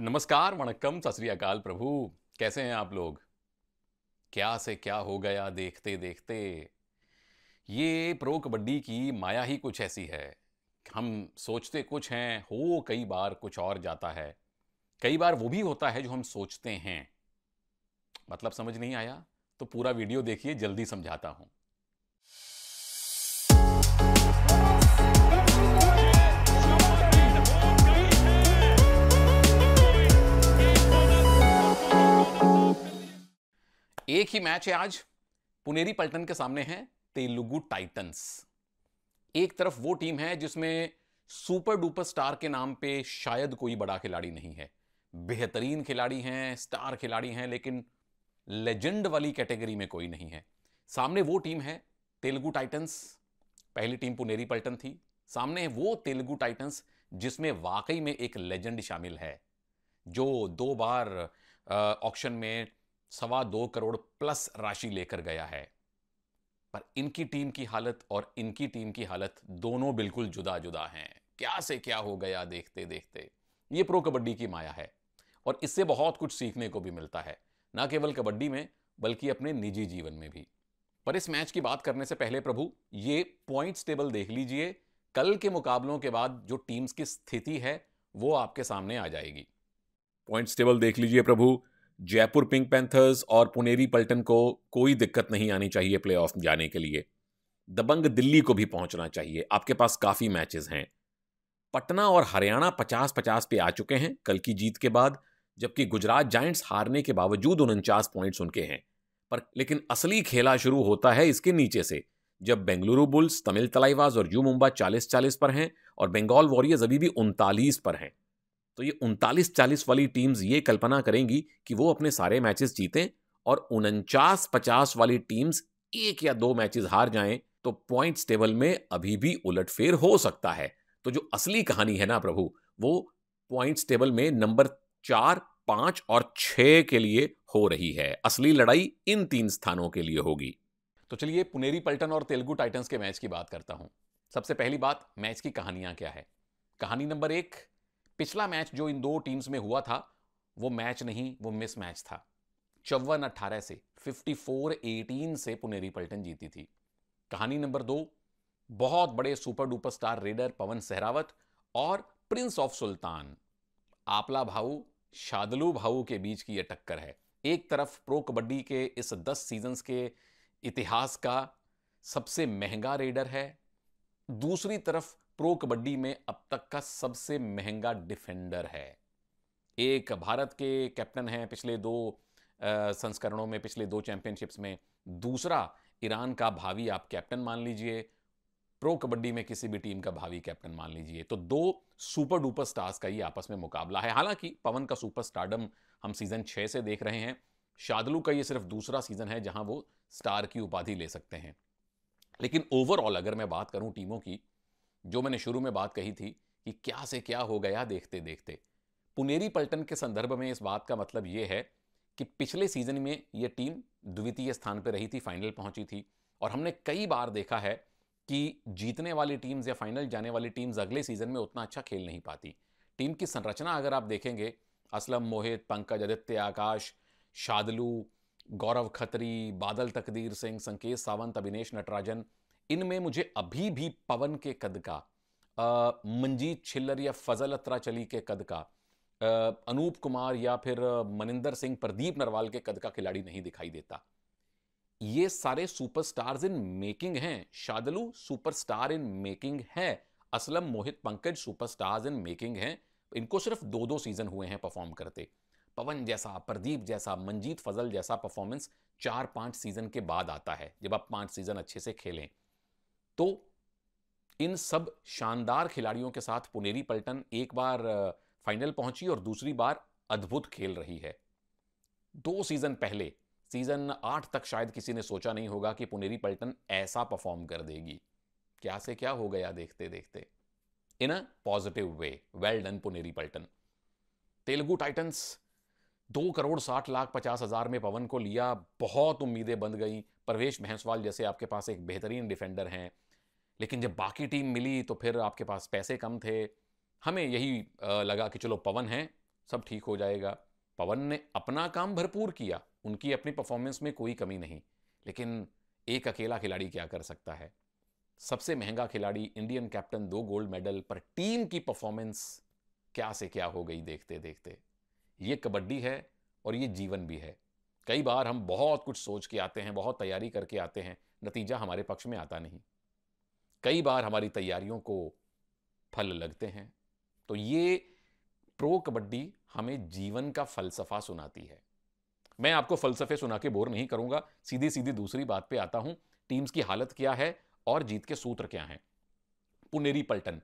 नमस्कार वणक्कम सत अकाल प्रभु कैसे हैं आप लोग क्या से क्या हो गया देखते देखते ये प्रो कबड्डी की माया ही कुछ ऐसी है हम सोचते कुछ हैं हो कई बार कुछ और जाता है कई बार वो भी होता है जो हम सोचते हैं मतलब समझ नहीं आया तो पूरा वीडियो देखिए जल्दी समझाता हूँ एक ही मैच है आज पुनेरी पल्टन के सामने है तेलुगु टाइटंस एक तरफ वो टीम है जिसमें सुपर डुपर स्टार के नाम पे शायद कोई बड़ा खिलाड़ी नहीं है बेहतरीन खिलाड़ी हैं स्टार खिलाड़ी हैं लेकिन लेजेंड वाली कैटेगरी में कोई नहीं है सामने वो टीम है तेलुगु टाइटंस पहली टीम पुनेरी पल्टन थी सामने है वो तेलुगु टाइटंस जिसमें वाकई में एक लेजेंड शामिल है जो दो बार ऑक्शन में सवा दो करोड़ प्लस राशि लेकर गया है पर इनकी टीम की हालत और इनकी टीम की हालत दोनों बिल्कुल जुदा जुदा हैं क्या से क्या हो गया देखते देखते ये प्रो कबड्डी की माया है और इससे बहुत कुछ सीखने को भी मिलता है ना केवल कबड्डी में बल्कि अपने निजी जीवन में भी पर इस मैच की बात करने से पहले प्रभु ये पॉइंट्स टेबल देख लीजिए कल के मुकाबलों के बाद जो टीम्स की स्थिति है वो आपके सामने आ जाएगी पॉइंट्स टेबल देख लीजिए प्रभु जयपुर पिंक पैंथर्स और पुनेरी पल्टन को कोई दिक्कत नहीं आनी चाहिए प्ले ऑफ जाने के लिए दबंग दिल्ली को भी पहुंचना चाहिए आपके पास काफ़ी मैचेस हैं पटना और हरियाणा पचास पचास पे आ चुके हैं कल की जीत के बाद जबकि गुजरात जाइंट्स हारने के बावजूद उनचास पॉइंट्स उनके हैं पर लेकिन असली खेला शुरू होता है इसके नीचे से जब बेंगलुरु बुल्स तमिल तलाइवाज और यू मुंबा चालीस चालीस पर हैं और बंगाल वॉरियर्स अभी भी उनतालीस पर हैं तो ये उनतालीस चालीस वाली टीम्स ये कल्पना करेंगी कि वो अपने सारे मैचेस जीतें और उनचास पचास वाली टीम्स एक या दो मैचेस हार जाएं तो पॉइंट्स टेबल में अभी भी उलटफेर हो सकता है तो जो असली कहानी है ना प्रभु वो पॉइंट्स टेबल में नंबर चार पांच और छह के लिए हो रही है असली लड़ाई इन तीन स्थानों के लिए होगी तो चलिए पुनेरी पल्टन और तेलुगु टाइटन्स के मैच की बात करता हूं सबसे पहली बात मैच की कहानियां क्या है कहानी नंबर एक पिछला मैच जो इन दो टीम्स में हुआ था वो मैच नहीं वो मिस मैच था चौवन अट्ठारह से 54 एटीन से पुनेरी पल्टन जीती थी कहानी नंबर दो बहुत बड़े super duper star raider Pawan Sehrawat और प्रिंस ऑफ सुल्तान आपला भाऊ शादलू भाऊ के बीच की यह टक्कर है एक तरफ प्रो कबड्डी के इस दस सीजन्स के इतिहास का सबसे महंगा रेडर है दूसरी तरफ प्रो कबड्डी में अब तक का सबसे महंगा डिफेंडर है एक भारत के कैप्टन हैं पिछले दो संस्करणों में पिछले दो चैंपियनशिप्स में दूसरा ईरान का भावी आप कैप्टन मान लीजिए प्रो कबड्डी में किसी भी टीम का भावी कैप्टन मान लीजिए तो दो सुपर डुपर स्टार्स का ये आपस में मुकाबला है हालांकि पवन का सुपर स्टारडम हम सीजन छः से देख रहे हैं शादलू का ये सिर्फ दूसरा सीजन है जहां वो स्टार की उपाधि ले सकते हैं लेकिन ओवरऑल अगर मैं बात करूं टीमों की जो मैंने शुरू में बात कही थी कि क्या से क्या हो गया देखते देखते पुनेरी पलटन के संदर्भ में इस बात का मतलब ये है कि पिछले सीजन में ये टीम द्वितीय स्थान पर रही थी फाइनल पहुंची थी और हमने कई बार देखा है कि जीतने वाली टीम्स या फाइनल जाने वाली टीम्स अगले सीजन में उतना अच्छा खेल नहीं पाती टीम की संरचना अगर आप देखेंगे असलम मोहित पंकज आदित्य आकाश शादलू गौरव खत्री बादल तकदीर सिंह संकेत सावंत अभिनेश नटराजन इनमें मुझे अभी भी पवन के कद का मंजीत छिल्लर या फजल अत्रा चली के कद का अनूप कुमार या फिर मनिंदर सिंह प्रदीप नरवाल के कद का खिलाड़ी नहीं दिखाई देता ये सारे सुपरस्टार्स इन मेकिंग हैं शादलू सुपरस्टार इन मेकिंग है Aslam Mohit Pankaj superstars in making हैं इनको सिर्फ दो दो सीजन हुए हैं परफॉर्म करते पवन जैसा प्रदीप जैसा मंजीत फजल जैसा परफॉर्मेंस चार पांच सीजन के बाद आता है जब आप पांच सीजन अच्छे से खेलें तो इन सब शानदार खिलाड़ियों के साथ पुनेरी पल्टन एक बार फाइनल पहुंची और दूसरी बार अद्भुत खेल रही है दो सीजन पहले सीजन आठ तक शायद किसी ने सोचा नहीं होगा कि पुनेरी पल्टन ऐसा परफॉर्म कर देगी क्या से क्या हो गया देखते देखते in a positive way well done Puneri Paltan Telugu Titans दो करोड़ साठ लाख पचास हजार में पवन को लिया बहुत उम्मीदें बंद गई परवेश महसवाल जैसे आपके पास एक बेहतरीन डिफेंडर हैं लेकिन जब बाकी टीम मिली तो फिर आपके पास पैसे कम थे हमें यही लगा कि चलो पवन है सब ठीक हो जाएगा पवन ने अपना काम भरपूर किया उनकी अपनी परफॉर्मेंस में कोई कमी नहीं लेकिन एक अकेला खिलाड़ी क्या कर सकता है सबसे महंगा खिलाड़ी इंडियन कैप्टन दो गोल्ड मेडल पर टीम की परफॉर्मेंस क्या से क्या हो गई देखते देखते ये कबड्डी है और ये जीवन भी है कई बार हम बहुत कुछ सोच के आते हैं बहुत तैयारी करके आते हैं नतीजा हमारे पक्ष में आता नहीं कई बार हमारी तैयारियों को फल लगते हैं तो ये प्रो कबड्डी हमें जीवन का फलसफा सुनाती है मैं आपको फलसफे सुना के बोर नहीं करूंगा सीधी सीधी दूसरी बात पे आता हूं टीम्स की हालत क्या है और जीत के सूत्र क्या हैं पुनेरी पल्टन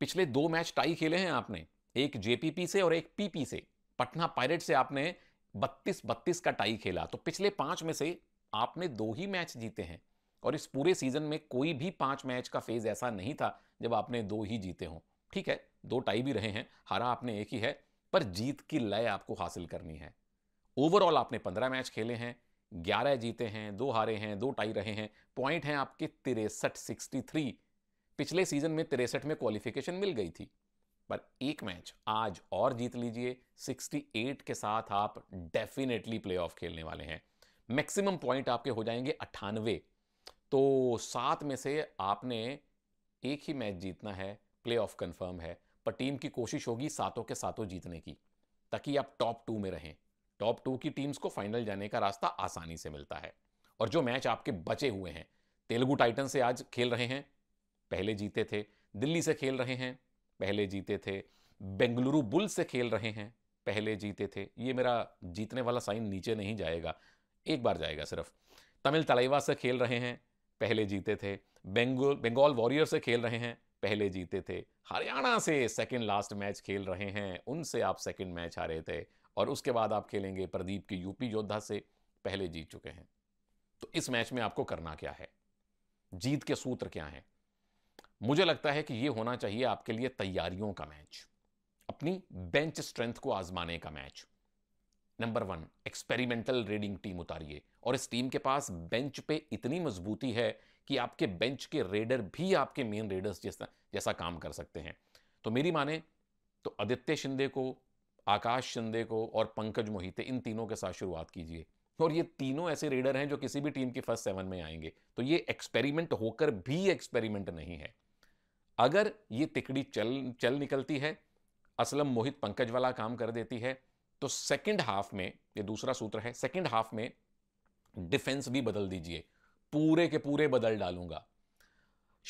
पिछले दो मैच टाई खेले हैं आपने एक जेपीपी से और एक पीपी से पटना पायरेट से आपने बत्तीस बत्तीस का टाई खेला तो पिछले पांच में से आपने दो ही मैच जीते हैं और इस पूरे सीजन में कोई भी पांच मैच का फेज ऐसा नहीं था जब आपने दो ही जीते हों ठीक है दो टाई भी रहे हैं हारा आपने एक ही है पर जीत की लय आपको हासिल करनी है ओवरऑल आपने पंद्रह मैच खेले हैं ग्यारह जीते हैं दो हारे हैं दो टाई रहे हैं पॉइंट हैं आपके तिरसठ सिक्सटी थ्री पिछले सीजन में तिरसठ में क्वालिफिकेशन मिल गई थी पर एक मैच आज और जीत लीजिए 68 के साथ आप डेफिनेटली प्लेऑफ खेलने वाले हैं मैक्सिमम पॉइंट आपके हो जाएंगे अट्ठानवे तो सात में से आपने एक ही मैच जीतना है प्ले ऑफ कन्फर्म है पर टीम की कोशिश होगी सातों के सातों जीतने की ताकि आप टॉप टू में रहें टॉप टू की टीम्स को फाइनल जाने का रास्ता आसानी से मिलता है और जो मैच आपके बचे हुए हैं तेलुगु टाइटन से आज खेल रहे हैं पहले जीते थे दिल्ली से खेल रहे हैं पहले जीते थे बेंगलुरु बुल्स से खेल रहे हैं पहले जीते थे ये मेरा जीतने वाला साइन नीचे नहीं जाएगा एक बार जाएगा सिर्फ तमिल तलाइवा से खेल रहे हैं पहले जीते थे बेंगोल बंगाल वॉरियर से खेल रहे हैं पहले जीते थे हरियाणा से सेकंड लास्ट मैच खेल रहे हैं उनसे आप सेकंड मैच हारे थे और उसके बाद आप खेलेंगे प्रदीप की यूपी योद्धा से पहले जीत चुके हैं तो इस मैच में आपको करना क्या है जीत के सूत्र क्या हैं मुझे लगता है कि यह होना चाहिए आपके लिए तैयारियों का मैच अपनी बेंच स्ट्रेंथ को आजमाने का match number one experimental raiding team उतारिए और इस टीम के पास बेंच पे इतनी मजबूती है कि आपके बेंच के रेडर भी आपके मेन रेडर्स जैसा जैसा काम कर सकते हैं तो मेरी माने तो आदित्य शिंदे को आकाश शिंदे को और पंकज मोहिते इन तीनों के साथ शुरुआत कीजिए और ये तीनों ऐसे रेडर हैं जो किसी भी टीम की फर्स्ट सेवन में आएंगे तो ये एक्सपेरिमेंट होकर भी एक्सपेरिमेंट नहीं है अगर ये तिकड़ी चल चल निकलती है असलम मोहित पंकज वाला काम कर देती है तो सेकंड हाफ में ये दूसरा सूत्र है सेकंड हाफ में डिफेंस भी बदल दीजिए पूरे के पूरे बदल डालूंगा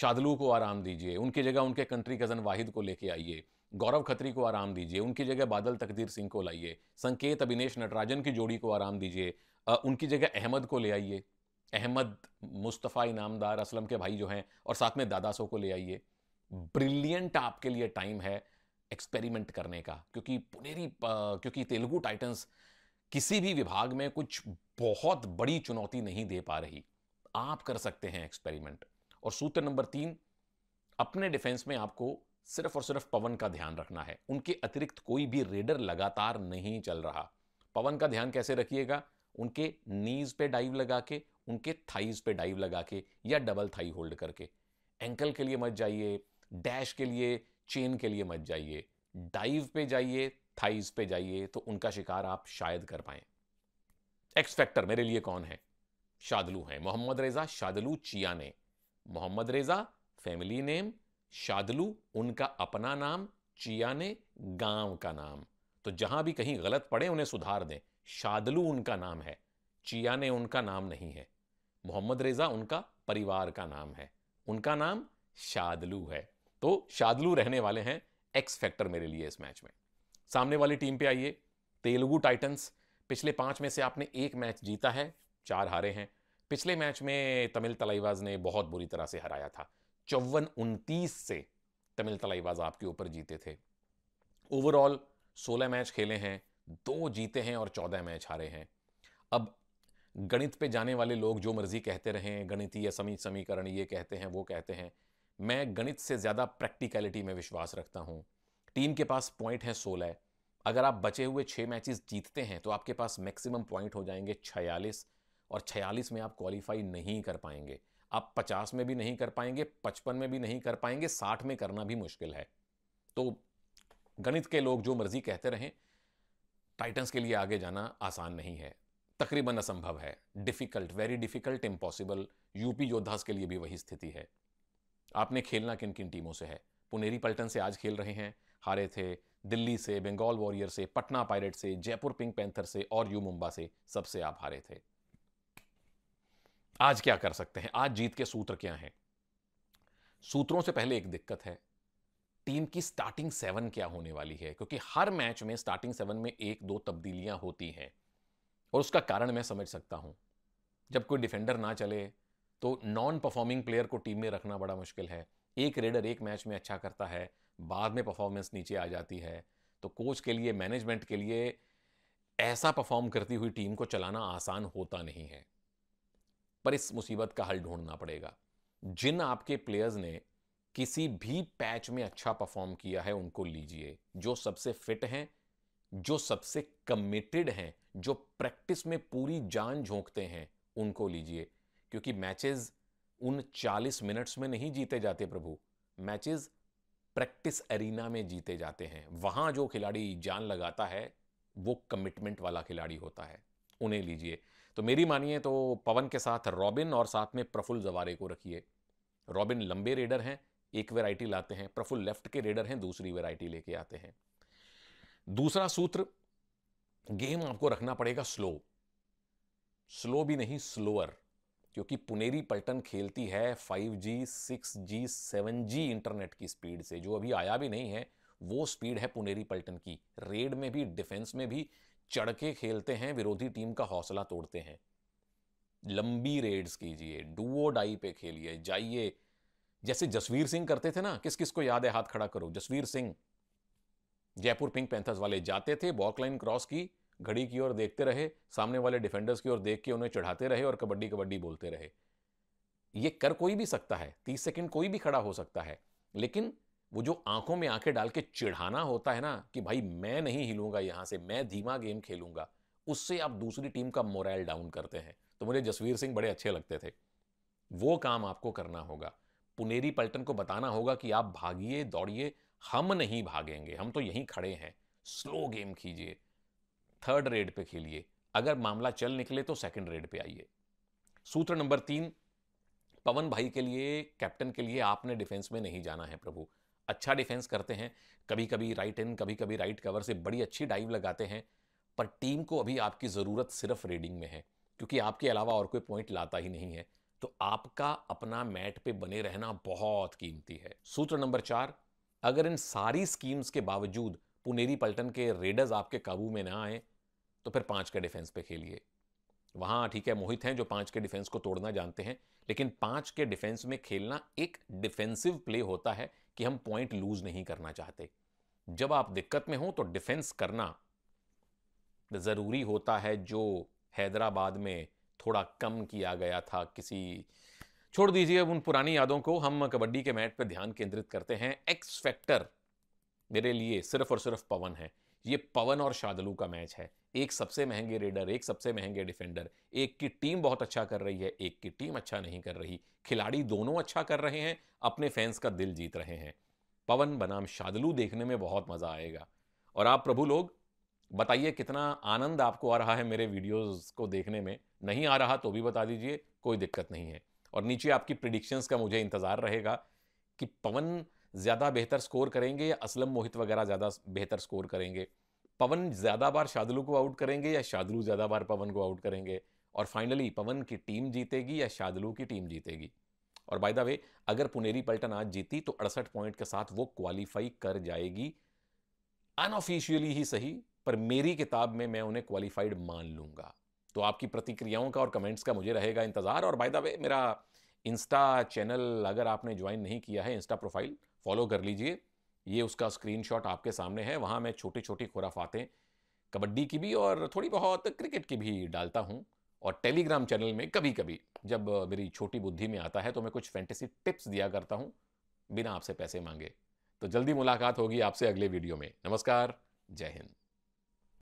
शादलू को आराम दीजिए उनकी जगह उनके कंट्री कजन वाहिद को लेके आइए गौरव खत्री को आराम दीजिए उनकी जगह बादल तकदीर सिंह को लाइए संकेत अभिनेश नटराजन की जोड़ी को आराम दीजिए उनकी जगह अहमद को ले आइए अहमद मुस्तफ़ा इनामदार असलम के भाई जो हैं और साथ में दादासो को ले आइए ब्रिलियंट आपके लिए टाइम है एक्सपेरिमेंट करने का क्योंकि पुनेरी क्योंकि तेलुगु टाइटन्स किसी भी विभाग में कुछ बहुत बड़ी चुनौती नहीं दे पा रही आप कर सकते हैं एक्सपेरिमेंट और सूत्र नंबर तीन अपने डिफेंस में आपको सिर्फ और सिर्फ पवन का ध्यान रखना है उनके अतिरिक्त कोई भी रेडर लगातार नहीं चल रहा पवन का ध्यान कैसे रखिएगा उनके नीज पे डाइव लगा के उनके थाइज पे डाइव लगा के या डबल थाई होल्ड करके एंकल के लिए मत जाइए डैश के लिए चेन के लिए मत जाइए डाइव पे जाइए थाइज पे जाइए तो उनका शिकार आप शायद कर पाए एक्स फैक्टर मेरे लिए कौन है शादलू है मोहम्मद रेजा शादलू चिया ने मोहम्मद रेजा फैमिली नेम शादलू उनका अपना नाम चिया ने गांव का नाम तो जहां भी कहीं गलत पड़े उन्हें सुधार दें शादलू उनका नाम है चिया ने उनका नाम नहीं है मोहम्मद रेजा उनका परिवार का नाम है उनका नाम शादलू है तो शादलू रहने वाले हैं एक्स फैक्टर मेरे लिए इस मैच में सामने वाली टीम पे आइए तेलुगु टाइटन्स पिछले पांच में से आपने एक मैच जीता है चार हारे हैं पिछले मैच में तमिल तलाईवाज ने बहुत बुरी तरह से हराया था चौवन उनतीस से तमिल तलाईवाज आपके ऊपर जीते थे ओवरऑल सोलह मैच खेले हैं दो जीते हैं और चौदह मैच हारे हैं अब गणित पे जाने वाले लोग जो मर्जी कहते रहे गणितीय समी समीकरण ये कहते हैं वो कहते हैं मैं गणित से ज़्यादा प्रैक्टिकलिटी में विश्वास रखता हूँ टीम के पास पॉइंट हैं सोलह अगर आप बचे हुए छः मैचेस जीतते हैं तो आपके पास मैक्सिमम पॉइंट हो जाएंगे छियालीस और छियालीस में आप क्वालिफाई नहीं कर पाएंगे आप पचास में भी नहीं कर पाएंगे पचपन में भी नहीं कर पाएंगे साठ में करना भी मुश्किल है तो गणित के लोग जो मर्जी कहते रहें टाइटन्स के लिए आगे जाना आसान नहीं है तकरीबन असंभव है difficult very difficult impossible UP Yoddhas के लिए भी वही स्थिति है आपने खेलना किन किन टीमों से है पुनेरी पल्टन से आज खेल रहे हैं हारे थे दिल्ली से बंगाल वॉरियर से पटना पायरेट से जयपुर पिंक पैंथर से और यू मुंबा से सबसे आप हारे थे आज क्या कर सकते हैं आज जीत के सूत्र क्या हैं सूत्रों से पहले एक दिक्कत है टीम की स्टार्टिंग सेवन क्या होने वाली है क्योंकि हर मैच में स्टार्टिंग सेवन में एक दो तब्दीलियां होती हैं और उसका कारण मैं समझ सकता हूं जब कोई डिफेंडर ना चले तो नॉन परफॉर्मिंग प्लेयर को टीम में रखना बड़ा मुश्किल है एक रेडर एक मैच में अच्छा करता है बाद में परफॉर्मेंस नीचे आ जाती है तो कोच के लिए मैनेजमेंट के लिए ऐसा परफॉर्म करती हुई टीम को चलाना आसान होता नहीं है पर इस मुसीबत का हल ढूंढना पड़ेगा जिन आपके प्लेयर्स ने किसी भी पैच में अच्छा परफॉर्म किया है उनको लीजिए जो सबसे फिट हैं जो सबसे कमिटेड हैं जो प्रैक्टिस में पूरी जान झोंकते हैं उनको लीजिए क्योंकि मैचेस उन 40 मिनट्स में नहीं जीते जाते प्रभु मैचेस प्रैक्टिस एरिना में जीते जाते हैं वहां जो खिलाड़ी जान लगाता है वो कमिटमेंट वाला खिलाड़ी होता है उन्हें लीजिए तो मेरी मानिए तो पवन के साथ रॉबिन और साथ में प्रफुल जवारे को रखिए रॉबिन लंबे रेडर हैं एक वेराइटी लाते हैं प्रफुल लेफ्ट के रेडर हैं दूसरी वेराइटी लेके आते हैं दूसरा सूत्र गेम आपको रखना पड़ेगा स्लो स्लो भी नहीं स्लोअर क्योंकि पुनेरी पल्टन खेलती है 5G, 6G, 7G इंटरनेट की स्पीड से जो अभी आया भी नहीं है वो स्पीड है पुनेरी पल्टन की रेड में भी डिफेंस में भी चढ़ के खेलते हैं विरोधी टीम का हौसला तोड़ते हैं लंबी रेड्स कीजिए डुओ डाई पे खेलिए जाइए जैसे जसवीर सिंह करते थे ना किस किस को याद है हाथ खड़ा करो जसवीर सिंह जयपुर पिंक पैंथर्स वाले जाते थे बॉकलाइन क्रॉस की घड़ी की ओर देखते रहे सामने वाले डिफेंडर्स की ओर देख के उन्हें चढ़ाते रहे और कबड्डी कबड्डी बोलते रहे ये कर कोई भी सकता है तीस सेकंड कोई भी खड़ा हो सकता है लेकिन वो जो आंखों में आंखें डाल के चिढ़ाना होता है ना कि भाई मैं नहीं हिलूंगा यहां से मैं धीमा गेम खेलूंगा उससे आप दूसरी टीम का मोरल डाउन करते हैं तो मुझे जसवीर सिंह बड़े अच्छे लगते थे वो काम आपको करना होगा पुनेरी पल्टन को बताना होगा कि आप भागिए दौड़िए हम नहीं भागेंगे हम तो यहीं खड़े हैं स्लो गेम कीजिए थर्ड रेड पे खेलिए अगर मामला चल निकले तो सेकंड रेड पे आइए सूत्र नंबर तीन पवन भाई के लिए कैप्टन के लिए आपने डिफेंस में नहीं जाना है प्रभु अच्छा डिफेंस करते हैं कभी कभी राइट इन कभी कभी राइट कवर से बड़ी अच्छी डाइव लगाते हैं पर टीम को अभी आपकी ज़रूरत सिर्फ रेडिंग में है क्योंकि आपके अलावा और कोई पॉइंट लाता ही नहीं है तो आपका अपना मैट पे बने रहना बहुत कीमती है सूत्र नंबर चार अगर इन सारी स्कीम्स के बावजूद पुनेरी पलटन के रेडर्स आपके काबू में ना आए तो फिर पांच के डिफेंस पे खेलिए वहां ठीक है मोहित हैं जो पांच के डिफेंस को तोड़ना जानते हैं लेकिन पांच के डिफेंस में खेलना एक डिफेंसिव प्ले होता है कि हम पॉइंट लूज नहीं करना चाहते जब आप दिक्कत में हो तो डिफेंस करना ज़रूरी होता है जो हैदराबाद में थोड़ा कम किया गया था किसी छोड़ दीजिए अब उन पुरानी यादों को हम कबड्डी के मैट पर ध्यान केंद्रित करते हैं एक्स फैक्टर मेरे लिए सिर्फ और सिर्फ पवन है ये पवन और शादलू का मैच है एक सबसे महंगे रेडर एक सबसे महंगे डिफेंडर एक की टीम बहुत अच्छा कर रही है एक की टीम अच्छा नहीं कर रही खिलाड़ी दोनों अच्छा कर रहे हैं अपने फैंस का दिल जीत रहे हैं पवन बनाम शादलू देखने में बहुत मज़ा आएगा और आप प्रभु लोग बताइए कितना आनंद आपको आ रहा है मेरे वीडियोस को देखने में नहीं आ रहा तो भी बता दीजिए कोई दिक्कत नहीं है और नीचे आपकी प्रिडिक्शंस का मुझे इंतज़ार रहेगा कि पवन ज़्यादा बेहतर स्कोर करेंगे या असलम मोहित वगैरह ज़्यादा बेहतर स्कोर करेंगे पवन ज़्यादा बार शादलू को आउट करेंगे या शादलू ज़्यादा बार पवन को आउट करेंगे और फाइनली पवन की टीम जीतेगी या शादलू की टीम जीतेगी और बाय द वे अगर पुनेरी पल्टन आज जीती तो अड़सठ पॉइंट के साथ वो क्वालिफाई कर जाएगी अनऑफिशियली ही सही पर मेरी किताब में मैं उन्हें क्वालिफाइड मान लूंगा तो आपकी प्रतिक्रियाओं का और कमेंट्स का मुझे रहेगा इंतज़ार और बाय द वे मेरा इंस्टा चैनल अगर आपने ज्वाइन नहीं किया है इंस्टा प्रोफाइल फॉलो कर लीजिए ये उसका स्क्रीनशॉट आपके सामने है वहाँ मैं छोटी छोटी खुराफातें कबड्डी की भी और थोड़ी बहुत क्रिकेट की भी डालता हूँ और टेलीग्राम चैनल में कभी कभी जब मेरी छोटी बुद्धि में आता है तो मैं कुछ फैंटेसी टिप्स दिया करता हूँ बिना आपसे पैसे मांगे तो जल्दी मुलाकात होगी आपसे अगले वीडियो में नमस्कार जय हिंद